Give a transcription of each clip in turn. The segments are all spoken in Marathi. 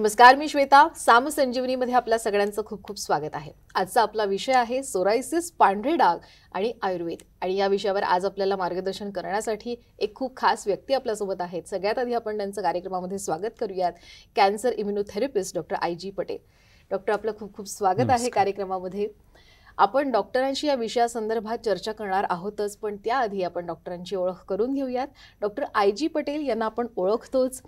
नमस्कार मी श्वेता साम संजीवनीमध्ये आपल्या सगळ्यांचं खूप खूप स्वागत आहे आजचा आपला विषय आहे सोरायसिस पांढरे डाग आणि आयुर्वेद आणि या विषयावर आज आपल्याला मार्गदर्शन करण्यासाठी एक खूप खास व्यक्ती आपल्यासोबत आहेत सगळ्यात आधी आपण त्यांचं कार्यक्रमामध्ये स्वागत करूयात cancer immunotherapist doctor I G Patel doctor आपलं खूप खूप स्वागत आहे कार्यक्रमामध्ये आपण डॉक्टरांशी या विषयासंदर्भात चर्चा करणार आहोतच पण त्याआधी आपण डॉक्टरांची ओळख करून घेऊयात डॉक्टर आय जी पटेल यांना आपण ओळखतोच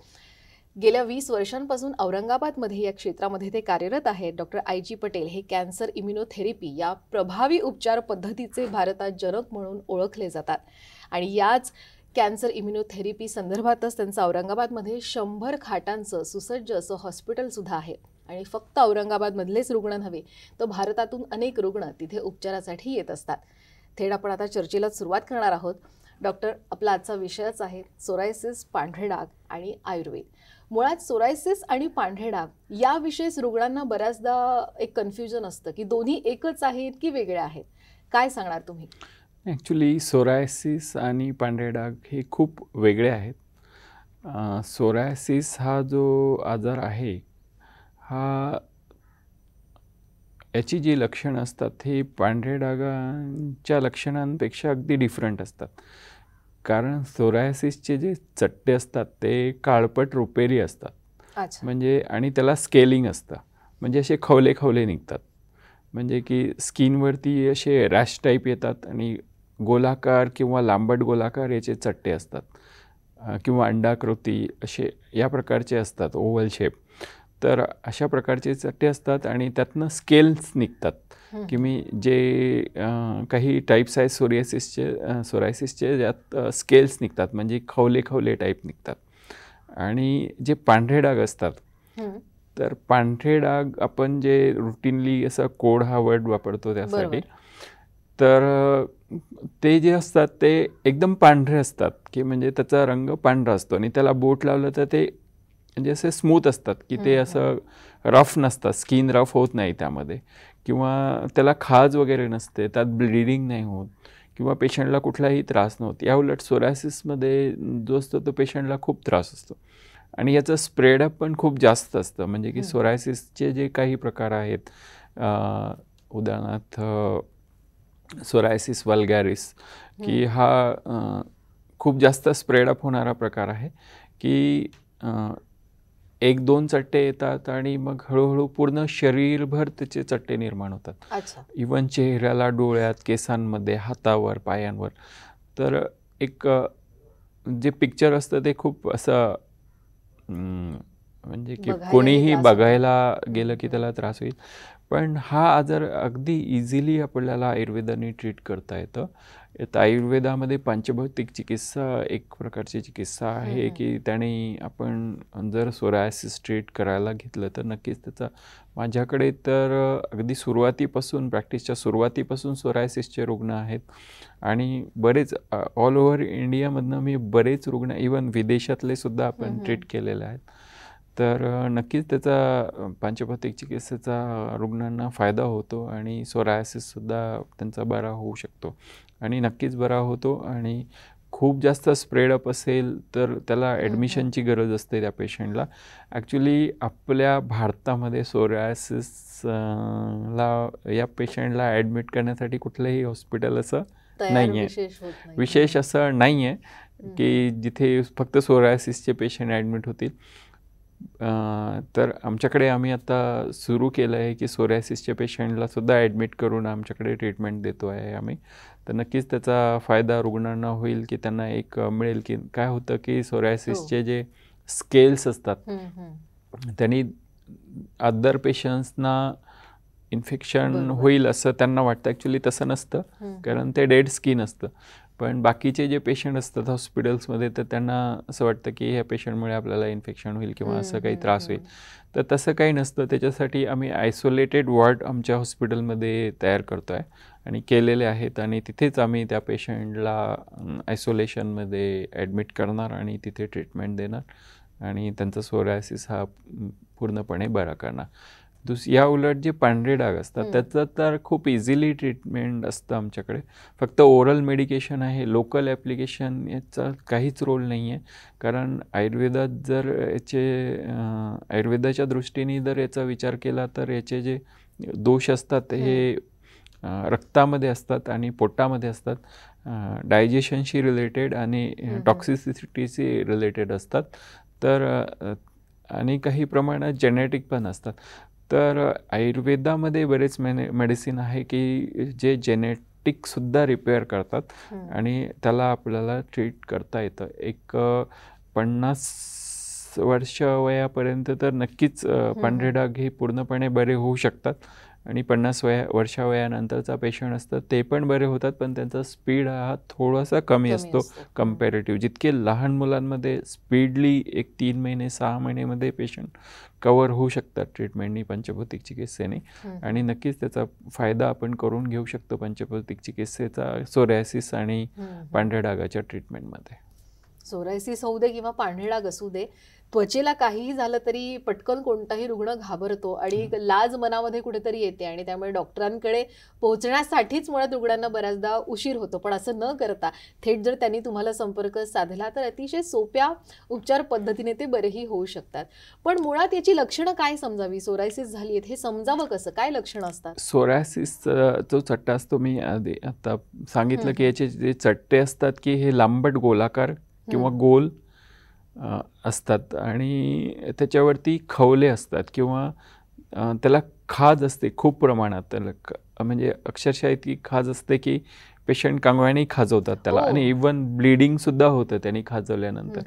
गेल्या वीस वर्षांपासून औरंगाबादमध्ये या क्षेत्रामध्ये ते कार्यरत आहेत डॉक्टर आय जी पटेल हे कॅन्सर इम्युनोथेरपी या प्रभावी उपचार पद्धतीचे भारतात जनक म्हणून ओळखले जातात आणि याच कॅन्सर इम्युनोथेरपी संदर्भातच त्यांचं औरंगाबादमध्ये शंभर खाटांचं सुसज्ज असं हॉस्पिटलसुद्धा आहे आणि फक्त औरंगाबादमधलेच रुग्ण नव्हे तर भारतातून अनेक रुग्ण तिथे उपचारासाठी येत असतात थेट आपण आता चर्चेला सुरुवात करणार आहोत डॉक्टर आपला आजचा विषयच आहे सोरायसिस पांढरे डाग आणि आयुर्वेद मुळात सोरायसिस आणि पांढरे या विशेष रुग्णांना बऱ्याचदा एक कन्फ्युजन असतं की दोन्ही एकच आहेत की वेगळे आहेत काय सांगणार तुम्ही ॲक्च्युली सोरायसिस आणि पांढरे डाग हे खूप वेगळे आहेत सोरायसिस हा जो आजार आहे हा याची जी लक्षणं असतात हे पांढरे डागांच्या लक्षणांपेक्षा अगदी डिफरंट असतात कारण सोरायसिसचे जे चट्टे असतात ते काळपट रुपेरी असतात म्हणजे आणि त्याला स्केलिंग असतं म्हणजे असे खवले खवले निघतात म्हणजे की स्किनवरती असे रॅश टाईप येतात आणि गोलाकार किंवा लांबट गोलाकार याचे चट्टे असतात किंवा अंडाकृती असे या प्रकारचे असतात ओव्हल शेप तर अशा प्रकारचे चट्टे असतात आणि त्यातनं स्केल्स निघतात की मी जे काही टाईप्स आहेत सोरियासिसचे सोरायसिसचे ज्यात स्केल्स निघतात म्हणजे खवले खवले टाईप निघतात आणि जे पांढरे डाग असतात तर पांढरे डाग आपण जे रुटीनली असा कोड हा वर्ड वापरतो त्यासाठी तर ते जे असतात ते एकदम पांढरे असतात की म्हणजे त्याचा रंग पांढरा असतो आणि त्याला बोट लावलं तर ते म्हणजे असे स्मूथ असतात की ते असं रफ नसतात स्किन रफ होत नाही त्यामध्ये किंवा त्याला खाज वगैरे नसते त्यात ब्लिडिंग नाही होत किंवा पेशंटला कुठलाही त्रास नव्हत या उलट सोरायसिसमध्ये जो असतो तो पेशंटला खूप त्रास असतो आणि याचं स्प्रेडअप पण खूप जास्त असतं म्हणजे की सोरायसिसचे जे काही प्रकार आहेत उदाहरणार्थ सोरायसिस वल्गॅरिस की हा खूप जास्त स्प्रेडअप होणारा प्रकार आहे की एक दोन चट्टे येतात आणि मग हळूहळू पूर्ण शरीरभर त्याचे चट्टे निर्माण होतात इवन चेहऱ्याला डोळ्यात केसांमध्ये हातावर पायांवर तर एक जे पिक्चर असतं ते खूप असं म्हणजे की कोणीही बघायला गेलं की त्याला त्रास होईल पण हा आजार अगदी इझिली आपल्याला आयुर्वेदाने ट्रीट करता येतं यात आयुर्वेदामध्ये पंचभौतिक चिकित्सा एक प्रकारची चिकित्सा आहे की त्याने आपण जर सोरायसिस ट्रीट करायला घेतलं तर नक्कीच त्याचा माझ्याकडे तर अगदी सुरुवातीपासून प्रॅक्टिसच्या सुरुवातीपासून सोरायसिसचे रुग्ण आहेत आणि बरेच ऑल ओव्हर इंडियामधनं मी बरेच रुग्ण इवन विदेशातले सुद्धा आपण ट्रीट केलेले आहेत तर नक्कीच त्याचा पांचभौतिक चिकित्सेचा रुग्णांना फायदा होतो आणि सोरायसिससुद्धा त्यांचा बरा होऊ शकतो आणि नक्कीच बरा होतो आणि खूप जास्त स्प्रेडअप असेल तर त्याला ॲडमिशनची हो, हो. गरज असते त्या पेशंटला ॲक्च्युली आपल्या भारतामध्ये ला या पेशंटला ॲडमिट करण्यासाठी कुठलंही हॉस्पिटल असं नाही आहे विशेष असं नाही आहे की जिथे फक्त सोरायसिसचे पेशंट ॲडमिट होतील तर आमच्याकडे आम्ही आता सुरू केलं आहे की पेशंटला सुद्धा ॲडमिट करून आमच्याकडे ट्रीटमेंट देतो आहे आम्ही तर नक्कीच त्याचा फायदा रुग्णांना होईल की त्यांना एक मिळेल की काय होतं की सोरायसिसचे हो. जे स्केल्स असतात त्यांनी अदर पेशंट्सना इन्फेक्शन होईल असं त्यांना वाटतं ॲक्च्युली तसं नसतं कारण ते डेड स्किन असतं पण बाकीचे जे पेशंट असतात हॉस्पिटल्समध्ये तर त्यांना असं वाटतं की ह्या पेशंटमुळे आपल्याला इन्फेक्शन होईल किंवा असं काही त्रास होईल तर तसं काही नसतं त्याच्यासाठी आम्ही आयसोलेटेड वॉर्ड आमच्या हॉस्पिटलमध्ये तयार करतो आहे आणि केलेले आहेत आणि तिथेच आम्ही त्या पेशंटला आयसोलेशनमध्ये ॲडमिट करणार आणि तिथे ट्रीटमेंट देणार आणि त्यांचा सोरायसिस हा पूर्णपणे बरा करणार दुस या उलट जे पांढरे डाग असतात त्याचं तर खूप इझिली ट्रीटमेंट असतं आमच्याकडे फक्त ओरल मेडिकेशन आहे लोकल ॲप्लिकेशन याचा काहीच रोल नाही आहे कारण आयुर्वेदात जर याचे आयुर्वेदाच्या दृष्टीने जर याचा विचार केला तर याचे जे दोष असतात हे रक्तामध्ये असतात आणि पोटामध्ये असतात डायजेशनशी रिलेटेड आणि टॉक्सिसिटीशी रिलेटेड असतात तर आणि काही प्रमाणात जेनेटिक पण असतात तर आयुर्वेदामध्ये बरेच मेने मेडिसिन आहे की जे जेनेटिकसुद्धा रिपेअर करतात आणि त्याला आपल्याला ट्रीट करता येतं एक पन्नास वर्ष वयापर्यंत तर नक्कीच पांढरे डाग हे पूर्णपणे बरे होऊ शकतात आणि पन्नास वया वर्षा वयानंतरचा पेशंट असतं ते पण बरे होतात पण त्यांचा स्पीड हा थोडासा कमी असतो कम्पॅरेटिव्ह हो. जितके लहान मुलांमध्ये स्पीडली एक तीन महिने सहा महिनेमध्ये पेशंट कवर होऊ शकतात ट्रीटमेंटनी पंचभौतिक चिकित्सेने आणि नक्कीच त्याचा फायदा आपण करून घेऊ शकतो पंचभौतिक चिकित्सेचा सोरायसिस आणि पांढऱ्या डागाच्या ट्रीटमेंटमध्ये सोरायसिस होऊ दे किंवा डाग असू दे त्वचेला काहीही झालं तरी पटकन कोणताही रुग्ण घाबरतो आणि लाज मनामध्ये कुठेतरी येते आणि त्यामुळे डॉक्टरांकडे पोहोचण्यासाठीच मुळात रुग्णांना बऱ्याचदा उशीर होतो पण असं न करता थेट जर त्यांनी तुम्हाला संपर्क साधला तर अतिशय सोप्या उपचार पद्धतीने ते बरेही होऊ शकतात पण मुळात याची लक्षणं काय समजावी सोरायसिस झाली आहेत हे समजावं कसं काय लक्षणं असतात सोरायसिस जो चट्टा असतो मी आधी आता सांगितलं की याचे जे चट्टे असतात की हे लांबट गोलाकार किंवा गोल असतात आणि त्याच्यावरती खवले असतात किंवा त्याला खाज असते खूप प्रमाणात त्याला म्हणजे अक्षरशः इतकी खाज असते की पेशंट कांगव्याने खाजवतात त्याला हो. आणि इवन ब्लिडिंगसुद्धा होतं त्याने खाजवल्यानंतर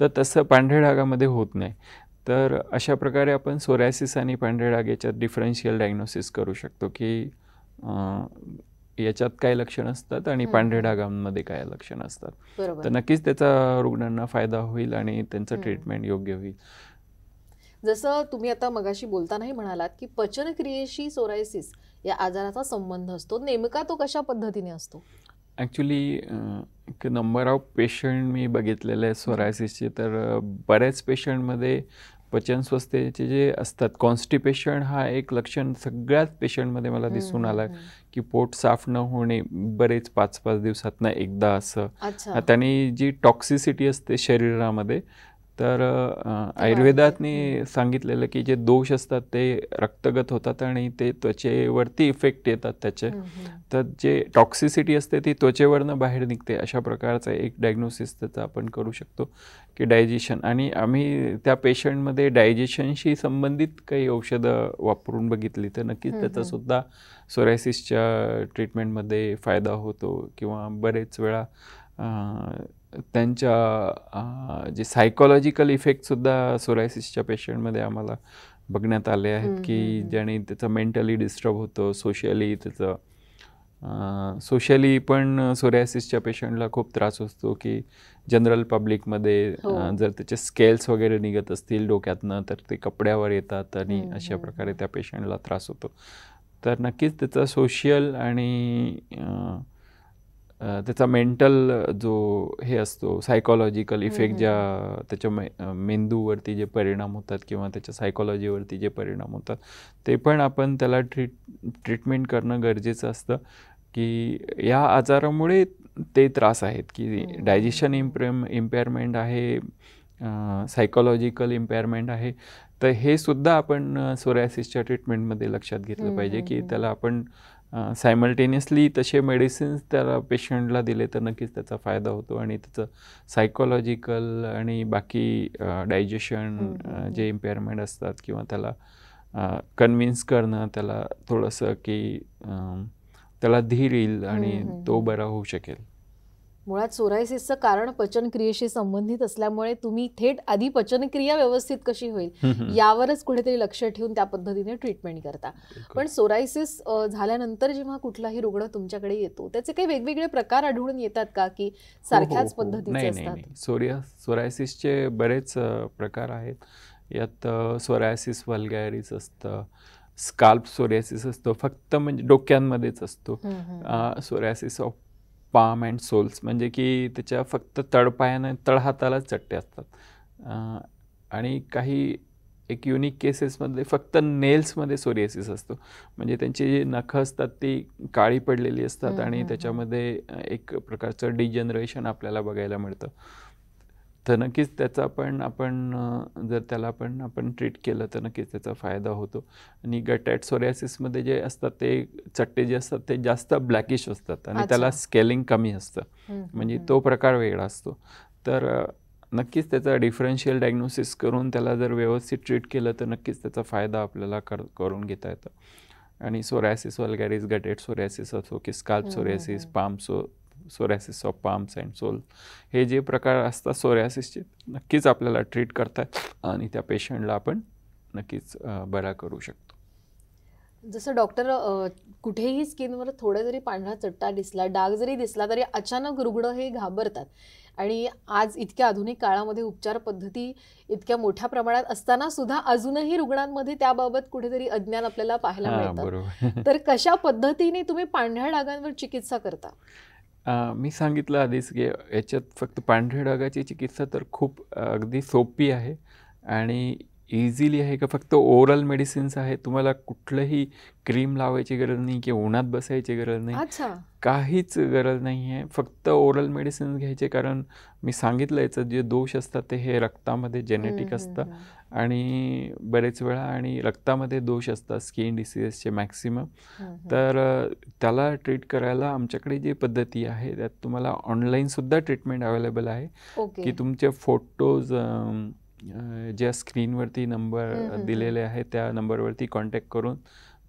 तर तसं पांढऱ्या डागामध्ये होत नाही तर अशा प्रकारे आपण सोरायसिस आणि पांढऱ्या डाग डिफरेंशियल डिफरन्शियल डायग्नोसिस करू शकतो की याच्यात काय लक्षण असतात आणि पांढऱ्या डागांमध्ये काय लक्षण असतात तर नक्कीच त्याचा रुग्णांना फायदा होईल आणि त्यांचं ट्रीटमेंट योग्य होईल जसं तुम्ही आता मगाशी बोलतानाही म्हणालात की पचनक्रियेशी सोरायसिस या आजाराचा संबंध असतो नेमका तो कशा पद्धतीने असतो ॲक्च्युली नंबर ऑफ पेशंट मी बघितलेले आहे सोरायसिसचे तर बऱ्याच पेशंटमध्ये पचन स्वस्थेचे जे असतात कॉन्स्टिपेशन हा एक लक्षण सगळ्याच पेशंटमध्ये मला दिसून आला की पोट साफ न होणे बरेच पाच पाच दिवसात एकदा असं त्यांनी जी टॉक्सिसिटी असते शरीरामध्ये तर आयुर्वेदातनी सांगितलेलं की जे दोष असतात ते रक्तगत होतात आणि ते त्वचेवरती इफेक्ट येतात त्याचे तर जे टॉक्सिसिटी असते ती त्वचेवरनं बाहेर निघते अशा प्रकारचा एक डायग्नोसिस त्याचा आपण करू शकतो की डायजेशन आणि आम्ही त्या पेशंटमध्ये डायजेशनशी संबंधित काही औषधं वापरून बघितली तर नक्कीच त्याचासुद्धा सोरायसिसच्या ट्रीटमेंटमध्ये फायदा होतो किंवा बरेच वेळा त्यांच्या जे सायकोलॉजिकल इफेक्टसुद्धा सोरायसिसच्या पेशंटमध्ये आम्हाला बघण्यात आले आहेत की ज्याने त्याचा मेंटली डिस्टर्ब होतो सोशली त्याचं सोशली पण सोरायसिसच्या पेशंटला खूप त्रास असतो की जनरल पब्लिकमध्ये हो. जर त्याचे स्केल्स वगैरे निघत असतील डोक्यातनं तर ते कपड्यावर येतात आणि अशा प्रकारे त्या पेशंटला त्रास होतो तर नक्कीच त्याचा सोशल आणि त्याचा मेंटल जो हे असतो सायकोलॉजिकल इफेक्ट ज्या त्याच्या मेंदूवरती जे परिणाम होतात किंवा त्याच्या सायकोलॉजीवरती जे परिणाम होतात ते पण आपण त्याला ट्रीट ट्रीटमेंट करणं गरजेचं असतं की या आजारामुळे ते त्रास आहेत की डायजेशन इम्प्रेम इम्पेअरमेंट आहे सायकोलॉजिकल इम्पेअरमेंट आहे तर हे सुद्धा आपण सोरायसिसच्या ट्रीटमेंटमध्ये लक्षात घेतलं पाहिजे की त्याला आपण सायमल्टेनियसली तसे मेडिसिन्स त्याला पेशंटला दिले तर नक्कीच त्याचा फायदा होतो आणि त्याचं सायकोलॉजिकल आणि बाकी डायजेशन जे इम्पेअरमेंट असतात किंवा त्याला कन्व्हिन्स करणं त्याला थोडंसं की त्याला धीर येईल आणि तो बरा होऊ शकेल मुळात सोरायसिसचं कारण पचनक्रियेशी संबंधित असल्यामुळे तुम्ही थेट आधी पचनक्रिया व्यवस्थित कशी होईल यावरच कुठेतरी लक्ष ठेवून त्या पद्धतीने ट्रीटमेंट करता पण सोरायसिस झाल्यानंतर जेव्हा कुठलाही रुग्ण तुमच्याकडे येतो त्याचे काही वेगवेगळे प्रकार आढळून येतात का की हो, हो, सारख्याच हो. पद्धतीचे असतात सोरिया सोरायसिसचे बरेच प्रकार आहेत यात सोरायसिस वल्गॅरिस असतं स्काल्प सोरायसिस असतो फक्त म्हणजे डोक्यांमध्येच असतो psoriasis of palm and soles म्हणजे की त्याच्या फक्त तळपायाने तळहातालाच चट्टे असतात आणि काही एक युनिक केसेसमध्ये फक्त नेल्समध्ये सोरिएसिस असतो म्हणजे त्यांची जी नखं असतात ती काळी पडलेली असतात आणि त्याच्यामध्ये एक प्रकारचं डिजनरेशन आपल्याला बघायला मिळतं तर नक्कीच त्याचा पण आपण जर त्याला पण आपण ट्रीट केलं तर नक्कीच त्याचा फायदा होतो आणि गटॅट सोरियासिसमध्ये जे असतात ते चट्टे जे असतात ते जास्त ब्लॅकिश असतात आणि त्याला स्केलिंग कमी असतं म्हणजे तो प्रकार वेगळा असतो तर नक्कीच त्याचा डिफरन्शियल डायग्नोसिस करून त्याला जर व्यवस्थित ट्रीट केलं तर नक्कीच त्याचा फायदा आपल्याला कर करून घेता येतो आणि सोरॅसिस वलगॅरिस गटेट सोरॅसिस असो की scalp psoriasis palm so psoriasis of palms and sole हे जे प्रकार असतात सोरॅसिसचे नक्कीच आपल्याला ट्रीट करतात आणि त्या पेशंटला आपण नक्कीच बरा करू शकतो जसं डॉक्टर कुठेही स्किनवर थोडं जरी पांढरा चट्टा दिसला डाग जरी दिसला तरी अचानक रुग्ण हे घाबरतात आणि आज इतक्या आधुनिक काळामध्ये उपचार पद्धती इतक्या मोठ्या प्रमाणात असताना सुद्धा अजूनही रुग्णांमध्ये त्याबाबत कुठेतरी अज्ञान आपल्याला पाहायला मिळतं तर कशा पद्धतीने तुम्ही पांढऱ्या डागांवर चिकित्सा करता मी सांगितलं आधीच की याच्यात फक्त पांढरे डागाची चिकित्सा तर खूप अगदी सोपी आहे आणि इझिली आहे का फक्त ओरल मेडिसिन्स आहे तुम्हाला कुठलंही क्रीम लावायची गरज नाही की उन्हात बसायची गरज नाही काहीच गरज नाही आहे फक्त ओरल मेडिसिन्स घ्यायचे कारण मी सांगितलं याचं जे दोष असतात ते हे रक्तामध्ये जेनेटिक असतं आणि बरेच वेळा आणि रक्तामध्ये दोष असतात स्किन डिसीजेसचे मॅक्सिमम तर त्याला ट्रीट करायला आमच्याकडे जी पद्धती आहे त्यात तुम्हाला ऑनलाईनसुद्धा ट्रीटमेंट अवेलेबल आहे की तुमचे फोटोज ज्या स्क्रीनवरती नंबर दिलेले आहे त्या नंबरवरती कॉन्टॅक्ट करून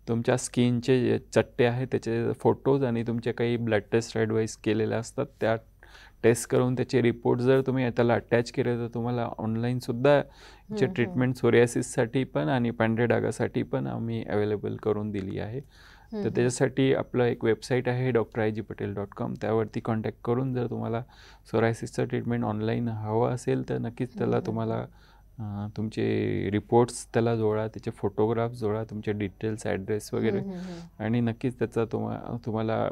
तुमच्या स्किनचे चट्टे आहेत त्याचे फोटोज आणि तुमचे काही ब्लड टेस्ट ॲडवाईस केलेल्या असतात त्या टेस्ट करून त्याचे रिपोर्ट जर तुम्ही त्याला अटॅच केले तर तुम्हाला ऑनलाईनसुद्धा ट्रीटमेंट सोरियासिससाठी पण आणि पांढरे डागासाठी पण आम्ही अवेलेबल करून दिली आहे तर त्याच्यासाठी आपलं एक वेबसाईट आहे doctor I G Patel dot com त्यावरती कॉन्टॅक्ट करून जर तुम्हाला सोरायसिसचं ट्रीटमेंट ऑनलाईन हवं असेल तर नक्कीच त्याला तुम्हाला तुमचे रिपोर्ट्स त्याला जोडा त्याचे फोटोग्राफ जोडा तुमचे डिटेल्स ॲड्रेस वगैरे आणि नक्कीच त्याचा तुम्हा तुम्हाला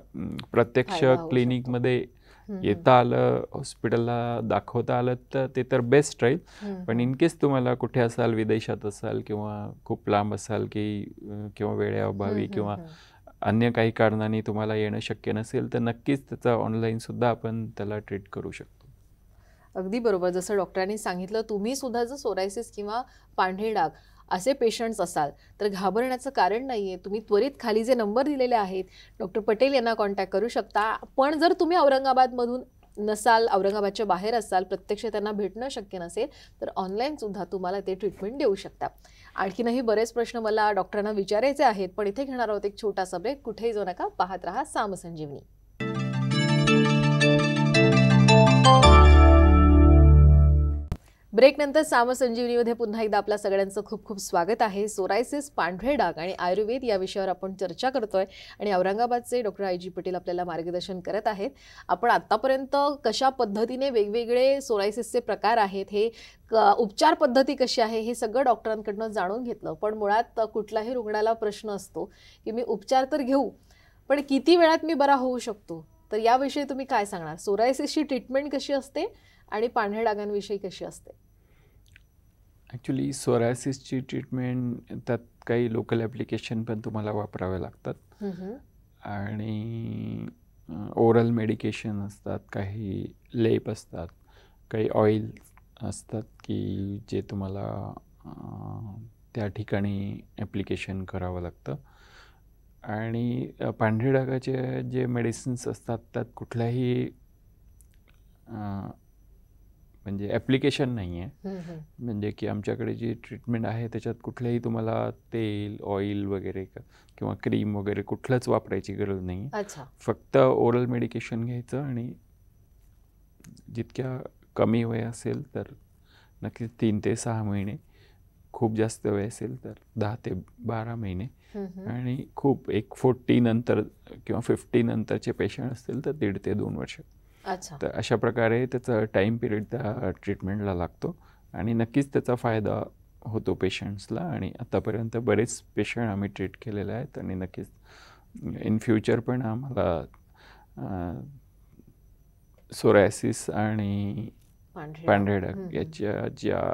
प्रत्यक्ष क्लिनिकमध्ये येता आलं हॉस्पिटलला दाखवता आलं तर ते तर बेस्ट राहील पण इन केस तुम्हाला कुठे असाल विदेशात असाल किंवा खूप लांब असाल की किंवा वेळेअभावी किंवा अन्य काही कारणाने तुम्हाला येणं शक्य नसेल तर नक्कीच त्याचा ऑनलाईनसुद्धा आपण त्याला ट्रीट करू शकतो अगदी बरोबर जसं डॉक्टरांनी सांगितलं तुम्ही सुद्धा जर सोरायसिस किंवा पांढरे डाग असे पेशंट्स असाल तर घाबरण्याचं कारण नाही आहे तुम्ही त्वरित खाली जे नंबर दिलेले आहेत डॉक्टर पटेल यांना कॉन्टॅक्ट करू शकता पण जर तुम्ही औरंगाबादमधून नसाल औरंगाबादच्या बाहेर असाल प्रत्यक्ष त्यांना भेटणं शक्य नसेल तर ऑनलाईनसुद्धा तुम्हाला ते ट्रीटमेंट देऊ शकता आणखीनही बरेच प्रश्न मला डॉक्टरांना विचारायचे आहेत पण इथे घेणार आहोत एक छोटासा ब्रेक कुठेही जाऊ नका पाहत राहा सामसंजीवनी ब्रेकनंतर संजीवनीमध्ये पुन्हा एकदा आपल्या सगळ्यांचं खूप खूप स्वागत आहे सोरायसिस पांढरे डाग आणि आयुर्वेद या विषयावर आपण चर्चा करतोय आणि औरंगाबादचे डॉक्टर आय जी पटेल आपल्याला मार्गदर्शन करत आहेत आपण आत्तापर्यंत कशा पद्धतीने वेगवेगळे सोरायसिसचे प्रकार आहेत हे उपचार पद्धती कशी आहे हे सगळं डॉक्टरांकडनं जाणून घेतलं पण मुळात कुठलाही रुग्णाला प्रश्न असतो की मी उपचार तर घेऊ पण किती वेळात मी बरा होऊ शकतो तर याविषयी तुम्ही काय सांगणार सोरायसिसची ट्रीटमेंट कशी असते आणि पांढऱ्या डागांविषयी कशी असते ॲक्च्युली सोरायसिसची ट्रीटमेंट त्यात काही लोकल ॲप्लिकेशन पण तुम्हाला वापरावे लागतात आणि ओरल मेडिकेशन असतात काही लेप असतात काही ऑइल असतात की जे तुम्हाला त्या ठिकाणी ॲप्लिकेशन करावं लागतं आणि पांढरे डागाचे जे मेडिसिन्स असतात त्यात कुठल्याही म्हणजे ॲप्लिकेशन नाही आहे म्हणजे की आमच्याकडे जी ट्रीटमेंट आहे त्याच्यात कुठल्याही तुम्हाला तेल ऑइल वगैरे किंवा क्रीम वगैरे कुठलंच वापरायची गरज नाही फक्त ओरल मेडिकेशन घ्यायचं आणि जितक्या कमी वय असेल तर नक्की तीन ते सहा महिने खूप जास्त वय असेल तर दहा ते बारा महिने आणि खूप एक फोर्टी नंतर किंवा फिफ्टी नंतरचे पेशंट असतील तर दीड ते दोन वर्ष तर अशा प्रकारे त्याचा टाईम पिरियड त्या ट्रीटमेंटला लागतो आणि नक्कीच त्याचा फायदा होतो पेशंट्सला आणि आतापर्यंत बरेच पेशंट आम्ही ट्रीट केलेले आहेत आणि नक्कीच इन फ्युचर पण आम्हाला सोरायसिस आणि पांढरेडक याच्या ज्या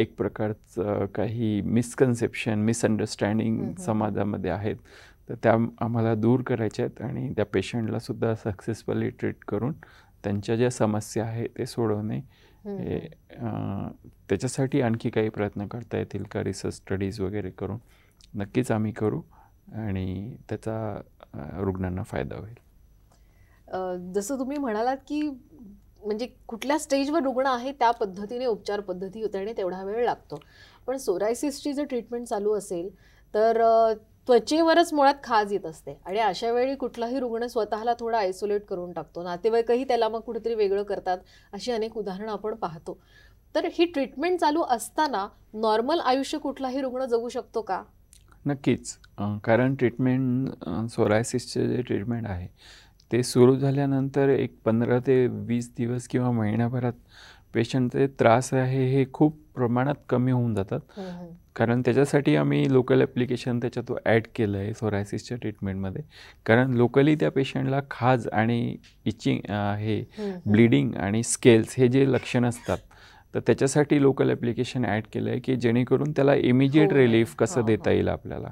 एक प्रकारचं काही मिसकन्सेप्शन मिसअंडरस्टँडिंग समाजामध्ये आहेत तर त्या आम्हाला दूर करायच्या आहेत आणि त्या पेशंटलासुद्धा सक्सेसफुली ट्रीट करून त्यांच्या ज्या समस्या आहेत ते सोडवणे त्याच्यासाठी आणखी काही प्रयत्न करता येतील का रिसर्च स्टडीज वगैरे करून नक्कीच आम्ही करू आणि त्याचा रुग्णांना फायदा होईल जसं तुम्ही म्हणालात की म्हणजे कुठल्या स्टेजवर रुग्ण आहे त्या पद्धतीने उपचार पद्धती होते आणि तेवढा वेळ लागतो पण सोरायसिसची जर ट्रीटमेंट चालू असेल तर त्वचेवरच मुळात खाज येत असते आणि अशा वेळी कुठलाही रुग्ण स्वतःला थोडा आयसोलेट करून टाकतो नातेवाईकही त्याला मग कुठेतरी वेगळं करतात अशी अनेक उदाहरणं आपण पाहतो तर ही ट्रीटमेंट चालू असताना नॉर्मल आयुष्य कुठलाही रुग्ण जगू शकतो का नक्कीच कारण ट्रीटमेंट सोरायसिसचे जे ट्रीटमेंट आहे ते सुरू झाल्यानंतर एक पंधरा ते वीस दिवस किंवा महिन्याभरात पेशंटचे त्रास आहे हे खूप प्रमाणात कमी होऊन जातात हो, हो. कारण त्याच्यासाठी आम्ही लोकल ॲप्लिकेशन त्याच्यात ॲड केलं आहे सोरायसिसच्या ट्रीटमेंटमध्ये कारण लोकली त्या पेशंटला खाज आणि इचिंग हे ब्लिडिंग आणि स्केल्स हे जे लक्षण असतात तर त्याच्यासाठी लोकल ॲप्लिकेशन ॲड केलं आहे की जेणेकरून त्याला इमिजिएट रिलीफ हो, कसं देता येईल आपल्याला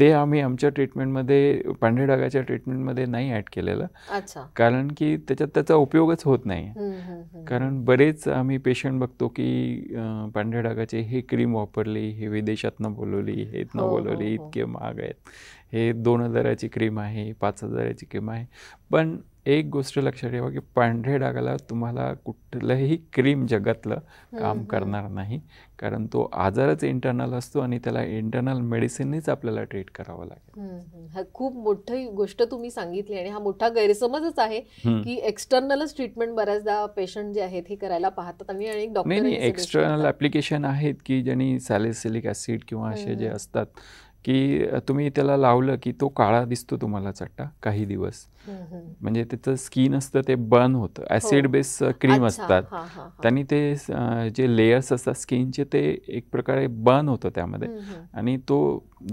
ते आम्ही आमच्या ट्रीटमेंटमध्ये पांढरे डागाच्या ट्रीटमेंटमध्ये नाही ऍड केलेलं कारण की त्याच्यात त्याचा उपयोगच होत नाही कारण बरेच आम्ही पेशंट बघतो की पांढरे डागाचे हे क्रीम वापरली हे विदेशातनं बोलवली हे इथनं हो, हो, बोलवली हो. इतके महाग आहेत हे दोन हजाराची क्रीम आहे पाच हजाराची क्रीम आहे पण एक गोष्ट लक्षात ठेवा की पांढरे डागाला तुम्हाला कुठलंही क्रीम जगातलं काम करणार नाही कारण तो आजारच इंटरनल असतो आणि त्याला इंटरनल मेडिसिननीच आपल्याला ट्रीट करावं लागेल हा खूप मोठी गोष्ट तुम्ही सांगितली आणि हा मोठा गैरसमजच आहे की एक्सटर्नलच ट्रीटमेंट बऱ्याचदा पेशंट जे आहेत हे करायला पाहतात आणि एक डॉक्टर एक्सटर्नल ऍप्लिकेशन आहेत की ज्यांनी सॅलिसिलिक ऍसिड किंवा असे जे असतात की तुम्ही त्याला लावलं की तो काळा दिसतो तुम्हाला चट्टा काही दिवस म्हणजे त्याचं स्किन असतं ते बर्न होतं हो. ऍसिड बेस क्रीम असतात त्यांनी ते जे लेयर्स असतात स्किनचे ते एक प्रकारे बर्न होतं त्यामध्ये आणि तो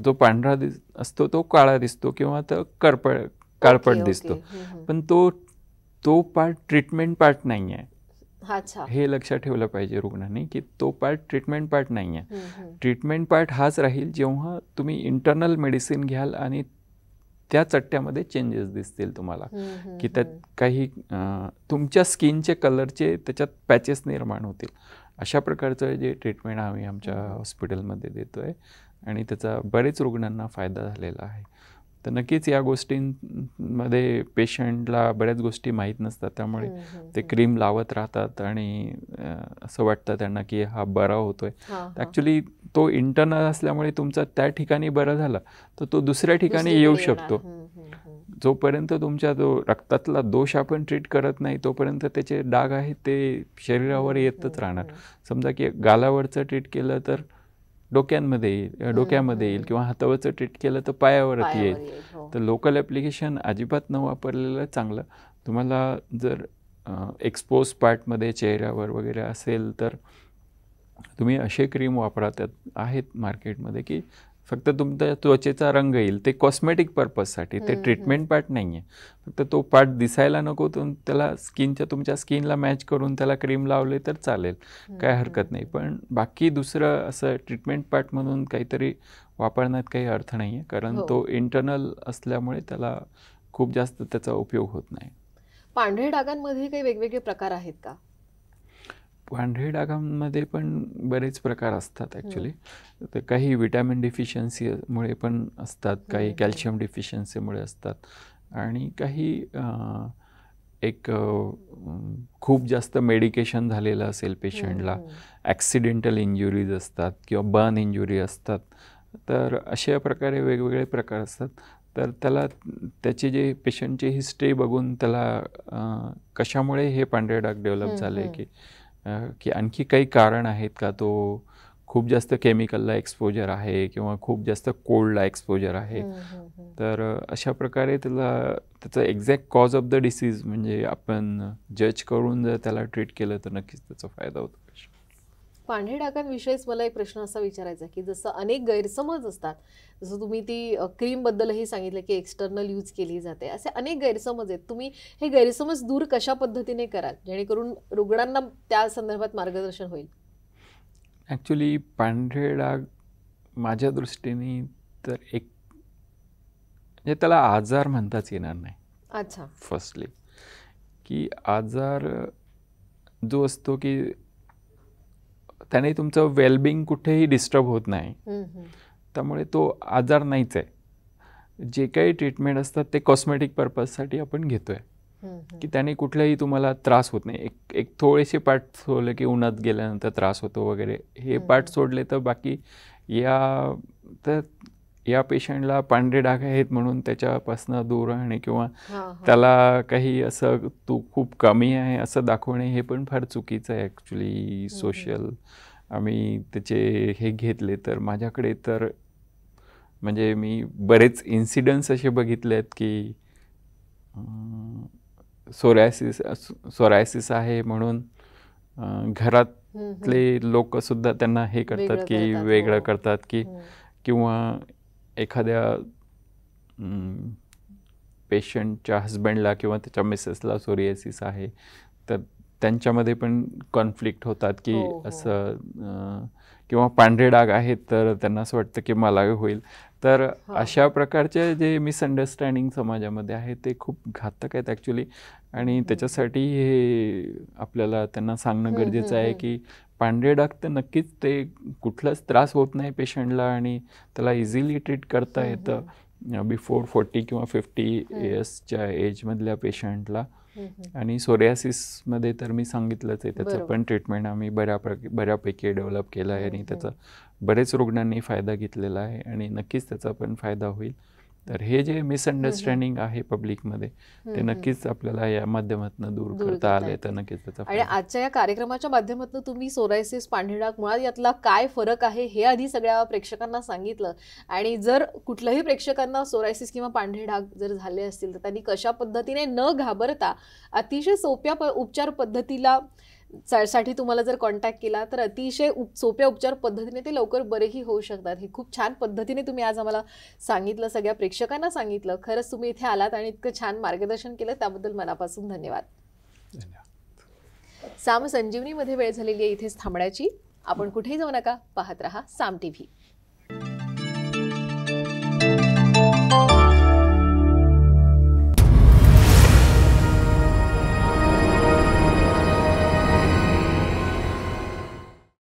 जो पांढरा असतो तो काळा दिसतो किंवा तर करपड काळपट दिसतो पण तो तो पार्ट ट्रीटमेंट पार्ट नाही आहे हे लक्षात ठेवलं पाहिजे रुग्णांनी की तो पार्ट ट्रीटमेंट पार्ट नाही आहे ट्रीटमेंट पार्ट हाच राहील जेव्हा तुम्ही इंटरनल मेडिसिन घ्याल आणि त्या चट्ट्यामध्ये चेंजेस दिसतील तुम्हाला की त्यात काही तुमच्या स्किनचे कलरचे त्याच्यात पॅचेस निर्माण होतील अशा प्रकारचं जे ट्रीटमेंट आम्ही आमच्या हॉस्पिटलमध्ये देतोय आणि त्याचा बरेच रुग्णांना फायदा झालेला आहे तर नक्कीच या गोष्टींमध्ये पेशंटला बऱ्याच गोष्टी माहीत नसतात त्यामुळे ते क्रीम लावत राहतात आणि असं वाटतं त्यांना की हा बरा होतोय ॲक्च्युली तो इंटरनल असल्यामुळे तुमचा त्या ठिकाणी बरा झाला तर तो दुसऱ्या ठिकाणी येऊ शकतो जोपर्यंत तुमच्या जो रक्तातला दोष आपण ट्रीट करत नाही तोपर्यंत त्याचे डाग आहेत ते शरीरावर येतच राहणार समजा की गालावरचं ट्रीट केलं तर डोक्यांमध्ये येईल डोक्यामध्ये येईल किंवा हातावरचं ट्रीट केलं तर पायावरती येईल हो. तर लोकल ॲप्लिकेशन अजिबात न वापरलेलं चांगलं तुम्हाला जर एक्सपोज पार्टमध्ये चेहऱ्यावर वगैरे असेल तर तुम्ही असे क्रीम वापरा त्यात आहेत मार्केटमध्ये की फक्त तुमच्या त्वचेचा रंग येईल ते कॉस्मेटिक पर्पजसाठी ते ट्रीटमेंट पार्ट नाही आहे फक्त तो पार्ट दिसायला नको तर त्याला स्किनच्या तुमच्या स्किनला मॅच करून त्याला क्रीम लावले तर चालेल काय हरकत नाही पण बाकी दुसरं असं ट्रीटमेंट पार्ट म्हणून काहीतरी वापरण्यात काही अर्थ नाही आहे कारण हो. तो इंटरनल असल्यामुळे त्याला खूप जास्त त्याचा उपयोग होत नाही पांढरे डागांमध्ये काही वेगवेगळे प्रकार आहेत का पांढरे डागांमध्ये पण बरेच प्रकार असतात ॲक्च्युली हो. तर काही विटॅमिन डिफिशियन्सीमुळे पण असतात हो, काही कॅल्शियम डिफिशियन्सीमुळे असतात आणि काही एक खूप जास्त मेडिकेशन झालेलं असेल पेशंटला ॲक्सिडेंटल इंजुरीज असतात किंवा बर्न इंजुरी असतात तर अशा प्रकारे वेगवेगळे प्रकार असतात तर त्याला त्याचे जे पेशंटची हिस्ट्री बघून त्याला कशामुळे हे पांढरे डाग डेव्हलप झाले की की आणखी काही कारण आहेत का तो खूप जास्त केमिकलला एक्सपोजर आहे किंवा खूप जास्त कोल्डला एक्सपोजर आहे तर अशा प्रकारे त्याला त्याचा exact cause of the disease म्हणजे आपण जज करून जर त्याला ट्रीट केलं तर नक्कीच त्याचा फायदा होतो पांढरे डागांविषयीच मला एक प्रश्न असा विचारायचा की जसं अनेक गैरसमज असतात जसं तुम्ही ती क्रीमबद्दलही सांगितलं की एक्सटर्नल यूज केली जाते असे अनेक गैरसमज आहेत तुम्ही हे गैरसमज दूर कशा पद्धतीने कराल जेणेकरून रुग्णांना त्या संदर्भात मार्गदर्शन होईल ॲक्च्युली पांढरे डाग माझ्या दृष्टीने तर एक म्हणजे त्याला आजार म्हणताच येणार नाही अच्छा फर्स्टली की आजार जो असतो की त्याने तुमचं वेलबिंग कुठेही डिस्टर्ब होत नाही त्यामुळे तो आजार नाहीच आहे जे काही ट्रीटमेंट असतात ते कॉस्मेटिक पर्पजसाठी आपण घेतोय की त्याने कुठलाही तुम्हाला त्रास होत नाही एक एक थोडेसे पार्ट सोडले की उन्हात गेल्यानंतर त्रास होतो वगैरे हे पार्ट सोडले तर बाकी या तर या पेशंटला पांढरे डाग आहेत म्हणून त्याच्यापासनं दूर राहणे किंवा त्याला काही असं तू खूप कमी आहे असं दाखवणे हे पण फार चुकीचं आहे ॲक्च्युली सोशल आम्ही त्याचे हे घेतले तर माझ्याकडे तर म्हणजे मी बरेच इन्सिडन्स असे बघितले आहेत की सोरायसिस सोरायसिस आहे म्हणून घरातले लोकसुद्धा त्यांना हे करतात की वेगळं हो. करतात की हो. किंवा एखाद्या पेशंटच्या हजबंडला किंवा त्याच्या मिसेसला सोरिएसिस आहे तर त्यांच्यामध्ये पण कॉन्फ्लिक्ट होतात की हो, हो. असं किंवा पांढरे डाग आहेत तर त्यांना असं वाटतं की मला होईल तर हो. अशा प्रकारचे जे मिसअंडरस्टँडिंग समाजामध्ये आहे ते खूप घातक आहेत ॲक्च्युली आणि त्याच्यासाठी हे आपल्याला त्यांना सांगणं गरजेचं आहे की पांढरे डाग तर नक्कीच ते कुठलाच त्रास होत नाही पेशंटला आणि त्याला इझिली ट्रीट करता येतं बिफोर फोर्टी किंवा फिफ्टी इयर्सच्या एजमधल्या पेशंटला आणि सोरियासिसमध्ये तर मी सांगितलंच आहे त्याचं पण ट्रीटमेंट आम्ही बऱ्या बऱ्यापैकी डेव्हलप केलं आहे आणि त्याचा बरेच रुग्णांनी फायदा घेतलेला आहे आणि नक्कीच त्याचा पण फायदा होईल तर हे जे मिसअंडरस्टँडिंग आहे पब्लिकमध्ये ते नक्कीच आपल्याला या माध्यमातून दूर करता आले तर नक्कीच त्याचा आणि आजच्या या कार्यक्रमाच्या माध्यमातून तुम्ही सोरायसिस पांढरीडाक मुळात यातला काय फरक आहे हे आधी सगळ्या प्रेक्षकांना सांगितलं आणि जर कुठल्याही प्रेक्षकांना सोरायसिस किंवा पांढरी जर झाले असतील तर त्यांनी कशा पद्धतीने न घाबरता अतिशय सोप्या उपचार पद्धतीला साठी तुम्हाला जर कॉन्टॅक्ट केला तर अतिशय उप सोप्या उपचार पद्धतीने ते लवकर बरेही होऊ शकतात हे खूप छान पद्धतीने तुम्ही आज आम्हाला सांगितलं सगळ्या प्रेक्षकांना सांगितलं खरंच तुम्ही इथे आलात आणि इतकं छान मार्गदर्शन केलं त्याबद्दल मनापासून धन्यवाद साम संजीवनीमध्ये वेळ झालेली आहे इथेच थांबण्याची आपण कुठेही जाऊ नका पाहत रहा साम टी